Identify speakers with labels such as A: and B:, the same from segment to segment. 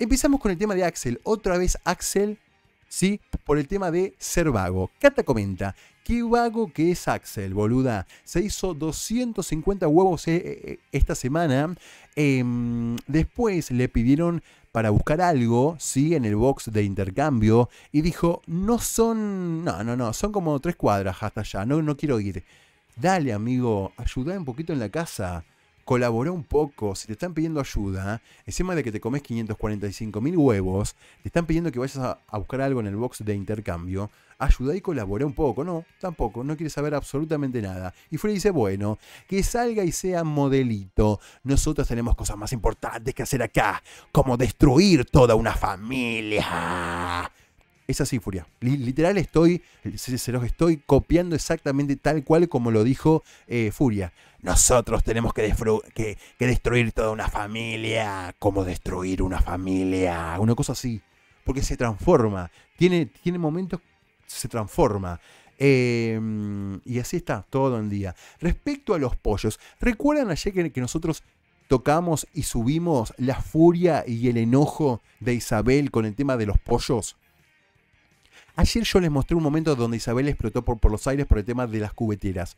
A: Empezamos con el tema de Axel. Otra vez Axel, ¿sí? Por el tema de ser vago. Cata comenta, qué vago que es Axel, boluda. Se hizo 250 huevos eh, eh, eh, esta semana. Em, después le pidieron para buscar algo, ¿sí? En el box de intercambio. Y dijo, no son, no, no, no, son como tres cuadras hasta allá. No, no quiero ir. Dale, amigo, ayuda un poquito en la casa colabora un poco, si te están pidiendo ayuda, encima de que te comes 545 mil huevos, te están pidiendo que vayas a, buscar algo en el box de intercambio, ayuda y colabora un poco, no, tampoco, no quiere saber absolutamente nada. Y Furia dice, bueno, que salga y sea modelito, nosotros tenemos cosas más importantes que hacer acá, como destruir toda una familia. Es así, Furia. Literal estoy, se, los estoy copiando exactamente tal cual como lo dijo eh, Furia. Nosotros tenemos que, destruir toda una familia. ¿Cómo destruir una familia? Una cosa así. Porque se transforma. Tiene, tiene momentos se transforma. Em, y así está todo el día. Respecto a los pollos, ¿recuerdan ayer que, nosotros tocamos y subimos la furia y el enojo de Isabel con el tema de los pollos? Ayer yo les mostré un momento donde Isabel explotó por los aires por el tema de las cubeteras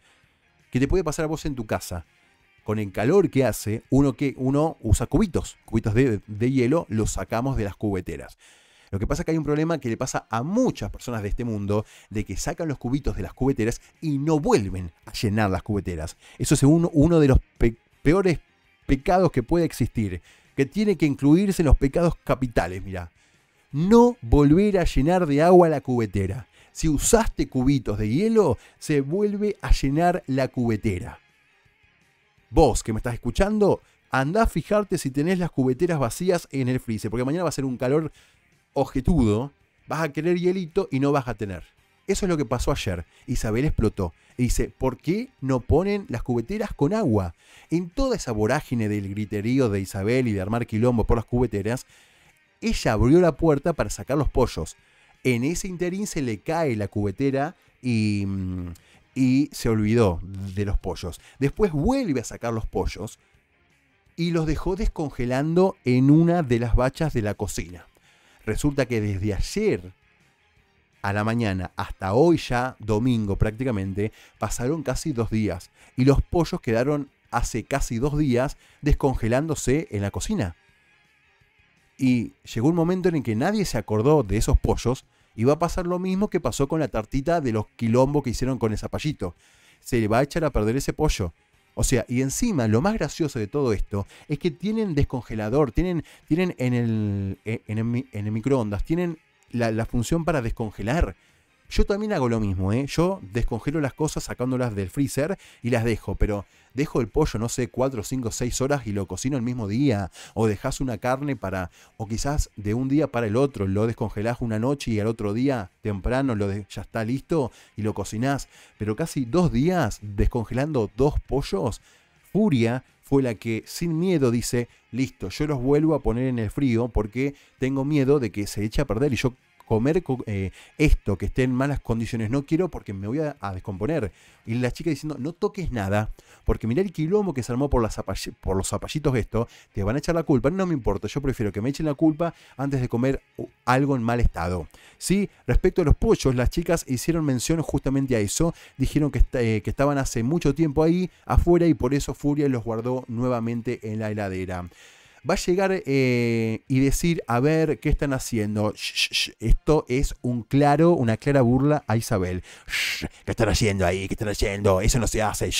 A: que te puede pasar a vos en tu casa. Con el calor que hace, uno, que, uno usa cubitos, cubitos de, hielo, los sacamos de las cubeteras. Lo que pasa es que hay un problema que le pasa a muchas personas de este mundo, de que sacan los cubitos de las cubeteras y no vuelven a llenar las cubeteras. Eso es uno, uno de los peores pecados que puede existir, que tiene que incluirse en los pecados capitales, mira No volver a llenar de agua la cubetera. Si usaste cubitos de hielo, se vuelve a llenar la cubetera. Vos que me estás escuchando, andá a fijarte si tenés las cubeteras vacías en el freezer, porque mañana va a ser un calor objetudo. vas a querer hielito y no vas a tener. Eso es lo que pasó ayer. Isabel explotó y dice, ¿por qué no ponen las cubeteras con agua? En toda esa vorágine del griterío de Isabel y de armar quilombo por las cubeteras, ella abrió la puerta para sacar los pollos. En ese interín se le cae la cubetera mm, y, se olvidó de los pollos. Después vuelve a sacar los pollos y los dejó descongelando en una de las bachas de la cocina. Resulta que desde ayer a la mañana hasta hoy ya, domingo prácticamente, pasaron casi dos días y los pollos quedaron hace casi dos días descongelándose en la cocina y llegó un momento en el que nadie se acordó de esos pollos y va a pasar lo mismo que pasó con la tartita de los quilombos que hicieron con el zapallito. Se le va a echar a perder ese pollo. O sea, y encima lo más gracioso de todo esto es que tienen descongelador, tienen, tienen en, el, eh, en, el, en el microondas, tienen la, la función para descongelar. Yo también hago lo mismo, ¿eh? Yo descongelo las cosas sacándolas del freezer y las dejo, pero dejo el pollo, no sé, 4, 5, 6 horas y lo cocino el mismo día. O dejas una carne para, o quizás de un día para el otro, lo descongelás una noche y al otro día temprano lo ya está listo y lo cocinás. Pero casi dos días descongelando dos pollos, furia fue la que sin miedo dice, listo, yo los vuelvo a poner en el frío porque tengo miedo de que se eche a perder y yo comer eh, esto que esté en malas condiciones, no quiero porque me voy a, descomponer. Y la chica diciendo, no toques nada, porque mirá el quilombo que se armó por, los zapallitos esto, te van a echar la culpa, no me importa, yo prefiero que me echen la culpa antes de comer algo en mal estado. ¿Sí? Respecto a los pollos, las chicas hicieron mención justamente a eso, dijeron que, eh, que estaban hace mucho tiempo ahí afuera y por eso Furia los guardó nuevamente en la heladera va a llegar eh, y decir, a ver, ¿qué están haciendo? esto es un claro, una clara burla a Isabel. ¿Qué están haciendo ahí? ¿Qué están haciendo? Eso no se hace.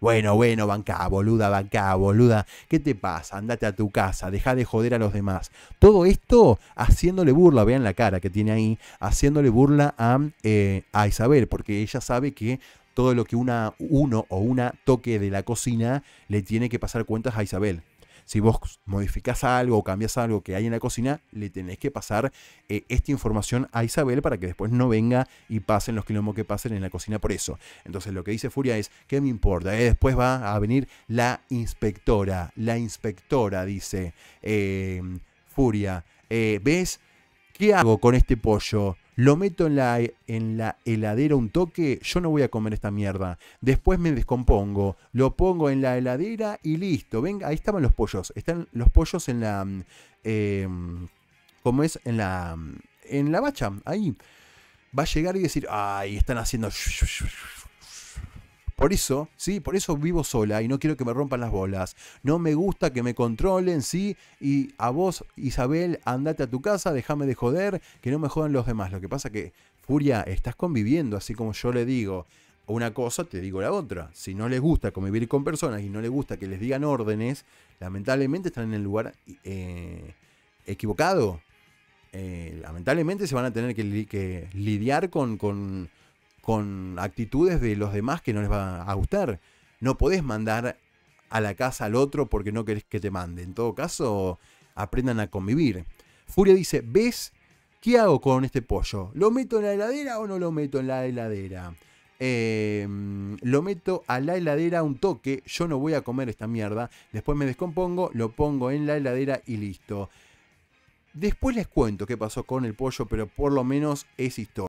A: Bueno, bueno, bueno, banca, boluda, banca, boluda. ¿Qué te pasa? Andate a tu casa, deja de joder a los demás. Todo esto haciéndole burla, vean la cara que tiene ahí, haciéndole burla a, eh, a Isabel, porque ella sabe que todo lo que una, uno o una toque de la cocina le tiene que pasar cuentas a Isabel si vos modificás algo o cambias algo que hay en la cocina, le tenés que pasar eh, esta información a Isabel para que después no venga y pasen los quilombos que pasen en la cocina por eso. Entonces lo que dice Furia es, ¿qué me importa? Eh, después va a venir la inspectora, la inspectora dice eh, Furia, ¿ves? ¿Qué hago con este pollo? lo meto en la, en la heladera un toque, yo no voy a comer esta mierda. Después me descompongo, lo pongo en la heladera y listo. Venga, ahí estaban los pollos. Están los pollos en la... Mm, em, ¿Cómo es? En la... Mm, en la bacha, ahí. Va a llegar y decir, ay, están haciendo por eso, sí, por eso vivo sola y no quiero que me rompan las bolas. No me gusta que me controlen, sí. Y a vos, Isabel, andate a tu casa, déjame de joder, que no me jodan los demás. Lo que pasa que, Furia, estás conviviendo, así como yo le digo una cosa, te digo la otra. Si no les gusta convivir con personas y no les gusta que les digan órdenes, lamentablemente están en el lugar eh, equivocado. Eh, lamentablemente se van a tener que, lidiar con con actitudes de los demás que no les va a gustar. No podés mandar a la casa al otro porque no querés que te mande. En todo caso, aprendan a convivir. Furia dice, ¿ves? ¿Qué hago con este pollo? ¿Lo meto en la heladera o no lo meto en la heladera? Em, lo meto a la heladera un toque, yo no voy a comer esta mierda, después me descompongo, lo pongo en la heladera y listo. Después les cuento qué pasó con el pollo, pero por lo menos es historia.